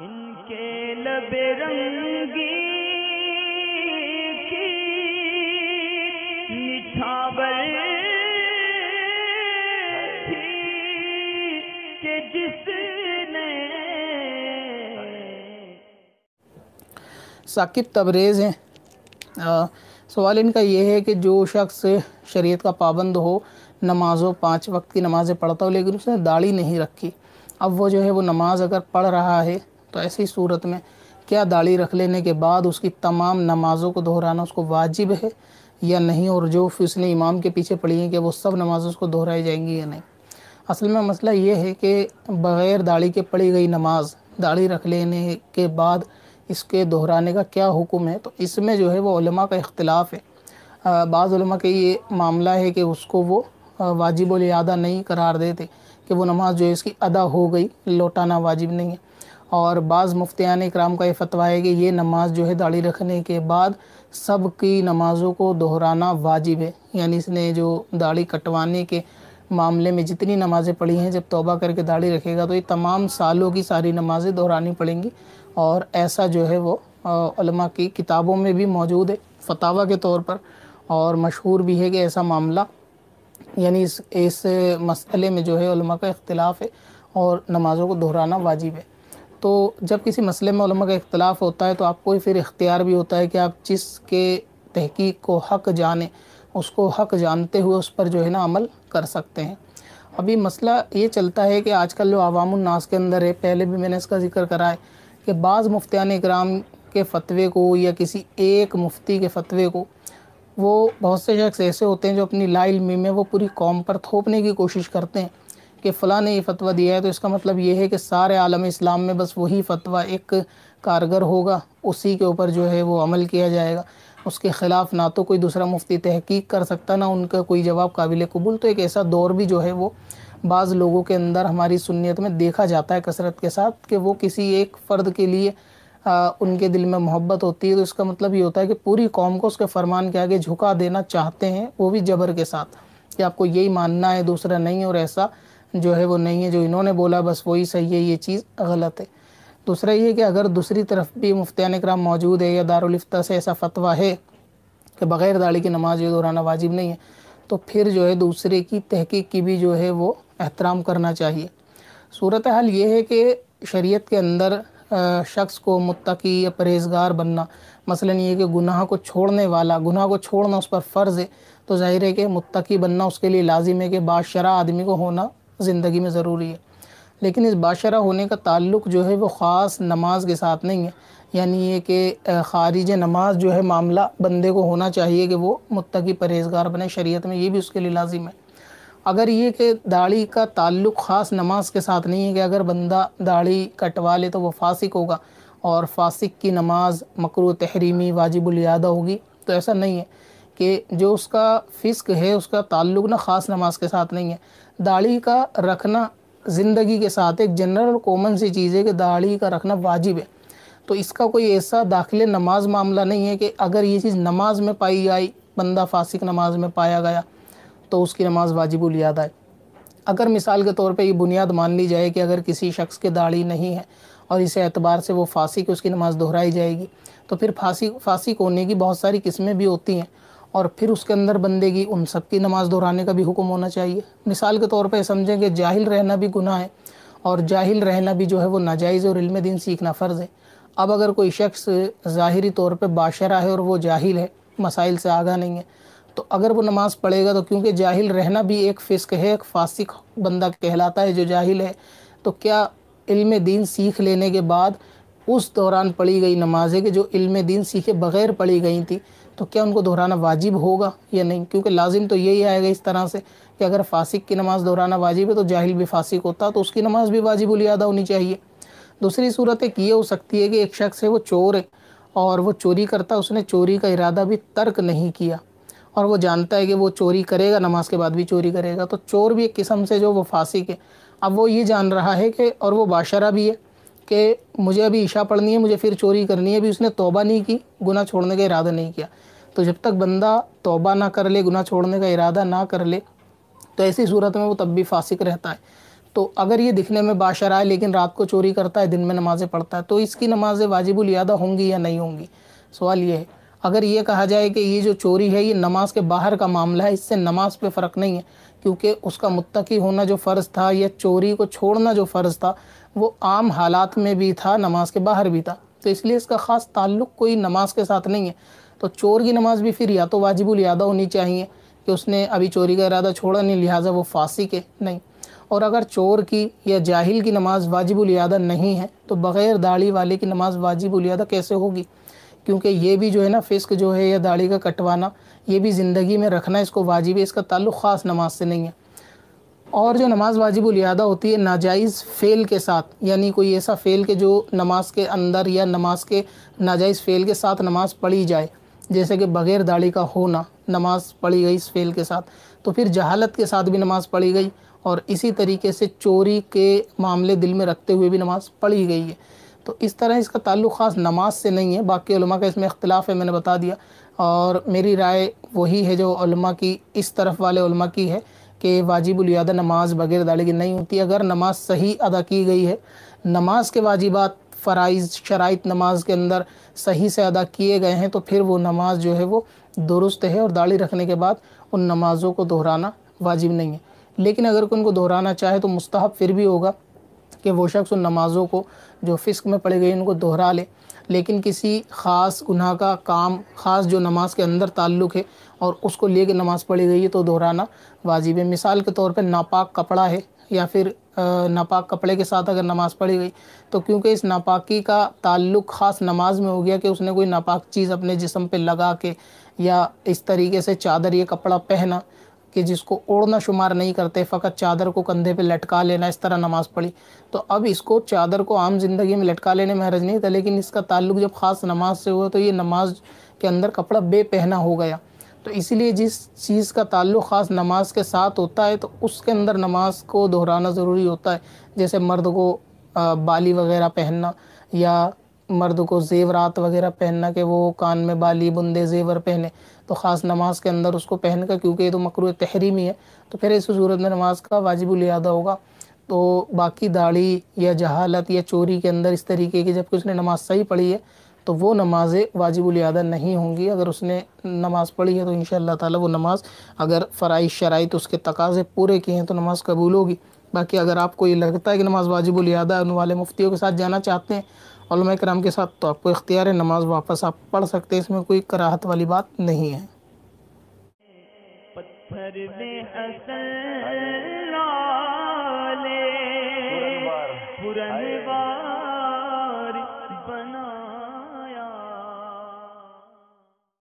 इनके लब रंगी साकिब तबरेज़ हैं सवाल इनका ये है कि जो शख्स शरीयत का पाबंद हो नमाज़ों पाँच वक्त की नमाज़ें पढ़ता हो लेकिन उसने दाढ़ी नहीं रखी अब वो जो है वो नमाज़ अगर पढ़ रहा है तो ऐसी सूरत में क्या दाढ़ी रख लेने के बाद उसकी तमाम नमाज़ों को दोहराना उसको वाजिब है या नहीं और जो उसने इमाम के पीछे पढ़ी है कि वो सब नमाज उसको दोहराई जाएंगी या नहीं असल में मसला ये है कि बग़ैर दाढ़ी के पढ़ी गई नमाज दाढ़ी रख लेने के बाद इसके दोहराने का क्या हुक्म है तो इसमें जो है वो वोमा का इख्तलाफ है बाज़ा के ये मामला है कि उसको वो वाजिब अदा नहीं करार देते कि वो नमाज़ जो है इसकी अदा हो गई लौटाना वाजिब नहीं है और बाज़ मुफ्तियान कराम का ये फतवा है कि ये नमाज़ जो है दाढ़ी रखने के बाद सब की नमाज़ों को दोहराना वाजिब है यानी इसने जो दाढ़ी कटवाने के मामले में जितनी नमाज़ें पढ़ी हैं जब तोबा करके दाढ़ी रखेगा तो ये तमाम सालों की सारी नमाज़ें दोहरानी पड़ेंगी और ऐसा जो है वो आ, की किताबों में भी मौजूद है फतावा के तौर पर और मशहूर भी है कि ऐसा मामला यानी इस इस मसले में जो है का इख्तलाफ है और नमाज़ों को दोहराना वाजिब है तो जब किसी मसले में का इख्तलाफ होता है तो आपको फिर इख्तियार भी होता है कि आप जिसके तहकीक को हक जाने उसको हक जानते हुए उस पर जो है ना अमल कर सकते हैं अभी मसला ये चलता है कि आजकल जो अवामनास के अंदर है पहले भी मैंने इसका जिक्र करा है कि बाज़ मुफ्तिया इक्राम के फतवे को या किसी एक मुफ्ती के फतवे को वो बहुत से शख्स ऐसे होते हैं जो अपनी ला इलमी में वो पूरी कौम पर थोपने की कोशिश करते हैं कि फ़लाँ ने ये फतवा दिया है तो इसका मतलब ये है कि सारे आलम इस्लाम में बस वही फतवा एक कारगर होगा उसी के ऊपर जो है वो अमल किया जाएगा उसके ख़िलाफ़ ना तो कोई दूसरा मुफ्ती तहकीक कर सकता ना उनका कोई जवाब काबिल कबूल तो एक ऐसा दौर भी जो है वो बाज़ लोगों के अंदर हमारी सुनीत में देखा जाता है कसरत के साथ कि वो किसी एक फ़र्द के लिए आ, उनके दिल में मोहब्बत होती है तो इसका मतलब ये होता है कि पूरी कौम को उसके फरमान के आगे झुका देना चाहते हैं वो भी जबर के साथ कि आपको यही मानना है दूसरा नहीं और ऐसा जो है वो नहीं है जो इन्होंने बोला बस वही सही है ये चीज़ गलत है दूसरा ये कि अगर दूसरी तरफ भी मुफ्तान कराम मौजूद है या दारुलफ्ता से ऐसा फतवा है कि बग़ैर दाढ़ी की नमाज दोहराना वाजिब नहीं है तो फिर जो है दूसरे की तहकीक की भी जो है वो एहतराम करना चाहिए सूरत हाल ये है कि शरीयत के अंदर शख्स को मुत्तकी या परहेजगार बनना मसलन ये कि गुनाह को छोड़ने वाला गुनाह को छोड़ना उस पर फ़र्ज़ है तो जाहिर है कि मुत्तकी बनना उसके लिए लाजिम है कि बादशरा आदमी को होना ज़िंदगी में ज़रूरी है लेकिन इस बाशरा होने का ताल्लुक जो है वो ख़ास नमाज के साथ नहीं है यानी ये कि खारिज नमाज जो है मामला बंदे को होना चाहिए कि वो मुत्तकी परहेजगार बने शरीयत में ये भी उसके लिए लाजिम है अगर ये कि दाढ़ी का ताल्लुक ख़ास नमाज के साथ नहीं है कि अगर बंदा दाढ़ी कटवा ले तो वो फासिक होगा और फासिक की नमाज मकरू तहरीमी वाजिबुलदा होगी तो ऐसा नहीं है कि जो उसका फ़िस्क है उसका ताल्लुक ना ख़ास नमाज के साथ नहीं है दाढ़ी का रखना ज़िंदगी के साथ एक जनरल कॉमन सी चीज़ है कि दाढ़ी का रखना वाजिब है तो इसका कोई ऐसा दाखिल नमाज मामला नहीं है कि अगर ये चीज़ नमाज में पाई आई बंदा फासिक नमाज में पाया गया तो उसकी नमाज वाजिब याद आए अगर मिसाल के तौर पे ये बुनियाद मान ली जाए कि अगर किसी शख्स के दाढ़ी नहीं है और इस एतबार से वो फांसी की उसकी नमाज दोहराई जाएगी तो फिर फांसी फांसी होने की बहुत सारी किस्में भी होती हैं और फिर उसके अंदर बंदेगी उन सब की नमाज़ दोहराने का भी हुक्म होना चाहिए मिसाल के तौर पर समझें कि जाहिल रहना भी गुनाह है और जाहिल रहना भी जो है वो नाजायज़ और इल्म दिन सीखना फ़र्ज़ है अब अगर कोई शख्स ज़ाहरी तौर पर बाशरा है और वो जाहिल है मसाइल से आगा नहीं है तो अगर वो नमाज़ पढ़ेगा तो क्योंकि जाहिल रहना भी एक फ़िस्क है एक फासिक बंदा कहलाता है जो जाहिल है तो क्या इल्म दीन सीख लेने के बाद उस दौरान पढ़ी गई नमाज़ें कि जो इल्म दीन सीखे बग़ैर पढ़ी गई थी तो क्या उनको दोहराना वाजिब होगा या नहीं क्योंकि लाजिम तो यही आएगा इस तरह से कि अगर फासिक की नमाज़ दोहराना वाजिब है तो जाहिल भी फासिक होता तो उसकी नमाज़ भी वाजिब अदा होनी चाहिए दूसरी सूरत एक ये हो सकती है कि एक शख्स है वो चोर है और वो चोरी करता उसने चोरी का इरादा भी तर्क नहीं किया और वो जानता है कि वो चोरी करेगा नमाज के बाद भी चोरी करेगा तो चोर भी एक किस्म से जो वो फासिक है अब वो ये जान रहा है कि और वो बाशरा भी है कि मुझे अभी ईशा पढ़नी है मुझे फिर चोरी करनी है अभी उसने तोबा नहीं की गुना छोड़ने का इरादा नहीं किया तो जब तक बंदा तोबा ना कर ले गुना छोड़ने का इरादा ना कर ले तो ऐसी सूरत में वो तब भी फासिक रहता है तो अगर ये दिखने में बाशर आए लेकिन रात को चोरी करता है दिन में नमाज़ें पढ़ता है तो इसकी नमाज़ें वाजिबुल यादा होंगी या नहीं होंगी सवाल ये है अगर ये कहा जाए कि ये जो चोरी है ये नमाज के बाहर का मामला है इससे नमाज पे फ़र्क नहीं है क्योंकि उसका मुत्तकी होना जो फ़र्ज़ था या चोरी को छोड़ना जो फ़र्ज़ था वो आम हालात में भी था नमाज के बाहर भी था तो इसलिए इसका ख़ास ताल्लुक़ कोई नमाज के साथ नहीं है तो चोर की नमाज़ भी फिर या तो वाजिबुल यादा होनी चाहिए कि उसने अभी चोरी का इरादा छोड़ा नहीं लिहाजा वो फांसी के नहीं और अगर चोर की या जाहिल की नमाज़ वाजिबुल यादा नहीं है तो बग़ैर दाढ़ी वाले की नमाज़ वाजिबुल यादा कैसे होगी क्योंकि ये भी जो है ना फ़िस्क जो है या दाढ़ी का कटवाना ये भी ज़िंदगी में रखना इसको वाजिब है इसका ताल्लुक़ ख़ास नमाज से नहीं है और जो नमाज वाजिब अदा होती है नाजायज़ फ़ेल के साथ यानी कोई ऐसा फ़ेल के जो नमाज के अंदर या नमाज के नाजायज़ फ़ेल के साथ नमाज़ पढ़ी जाए जैसे कि बग़ैर दाढ़ी का होना नमाज़ पढ़ी गई इस फेल के साथ तो फिर जहालत के साथ भी नमाज़ पढ़ी गई और इसी तरीके से चोरी के मामले दिल में रखते हुए भी नमाज़ पढ़ी गई है तो इस तरह इसका ताल्लुक़ ख़ास नमाज से नहीं है बाकी का इसमें इख्तिलाफ़ है मैंने बता दिया और मेरी राय वही है जो की इस तरफ वाले की है कि वाजिबुल नमाज़ बग़ैर दाढ़ी की नहीं होती अगर नमाज़ सही अदा की गई है नमाज के वाजिबात फ़राइज़ शराइत नमाज के अंदर सही से अदा किए गए हैं तो फिर वो नमाज जो है वो दुरुस्त है और दाढ़ी रखने के बाद उन नमाज़ों को दोहराना वाजिब नहीं है लेकिन अगर कोई उनको दोहराना चाहे तो मुस्तहब फिर भी होगा कि वो शख्स उन नमाज़ों को जो फ़िस्क में पड़े गए उनको दोहरा ले लेकिन किसी ख़ास गुनाह का काम ख़ास जो नमाज के अंदर ताल्लुक़ है और उसको ले नमाज़ पढ़ी गई है तो दोहराना वाजिब है मिसाल के तौर पर नापाक कपड़ा है या फिर नापाक कपड़े के साथ अगर नमाज़ पढ़ी गई तो क्योंकि इस नापाकी का ताल्लुक़ ख़ास नमाज में हो गया कि उसने कोई नापाक चीज़ अपने जिसम पे लगा के या इस तरीके से चादर ये कपड़ा पहना कि जिसको ओढ़ना शुमार नहीं करते फ़कत चादर को कंधे पे लटका लेना इस तरह नमाज़ पढ़ी तो अब इसको चादर को आम ज़िंदगी में लटका लेने में हरज नहीं था लेकिन इसका ताल्लुक जब ख़ास नमाज से हुआ तो ये नमाज के अंदर कपड़ा बेपहना हो गया तो इसीलिए जिस चीज़ का ताल्लुक़ ख़ास नमाज के साथ होता है तो उसके अंदर नमाज को दोहराना ज़रूरी होता है जैसे मर्द को बाली वगैरह पहनना या मर्द को जेवरात वगैरह पहनना कि वो कान में बाली बुंदे जेवर पहने तो ख़ास नमाज के अंदर उसको पहन कर क्योंकि ये तो मकरू तहरीमी है तो फिर इस सूरत में नमाज का वाजिब लियादा होगा तो बाकी दाढ़ी या जहालत या चोरी के अंदर इस तरीके की जबकि उसने नमाज सही पढ़ी है तो वो नमाज़ें वाजिबुल अदा नहीं होंगी अगर उसने नमाज़ पढ़ी है तो इन ताला वो नमाज़ अगर फ़राइ शराइ तो उसके तकाजे पूरे किए हैं तो नमाज़ कबूल होगी बाकी अगर आपको ये लगता है कि नमाज़ वाजिबुल अदा उन वाले मुफ्तियों के साथ जाना चाहते हैं कराम के साथ तो आपको इख्तियार है नमाज़ वापस आप पढ़ सकते हैं इसमें कोई कराहत वाली बात नहीं है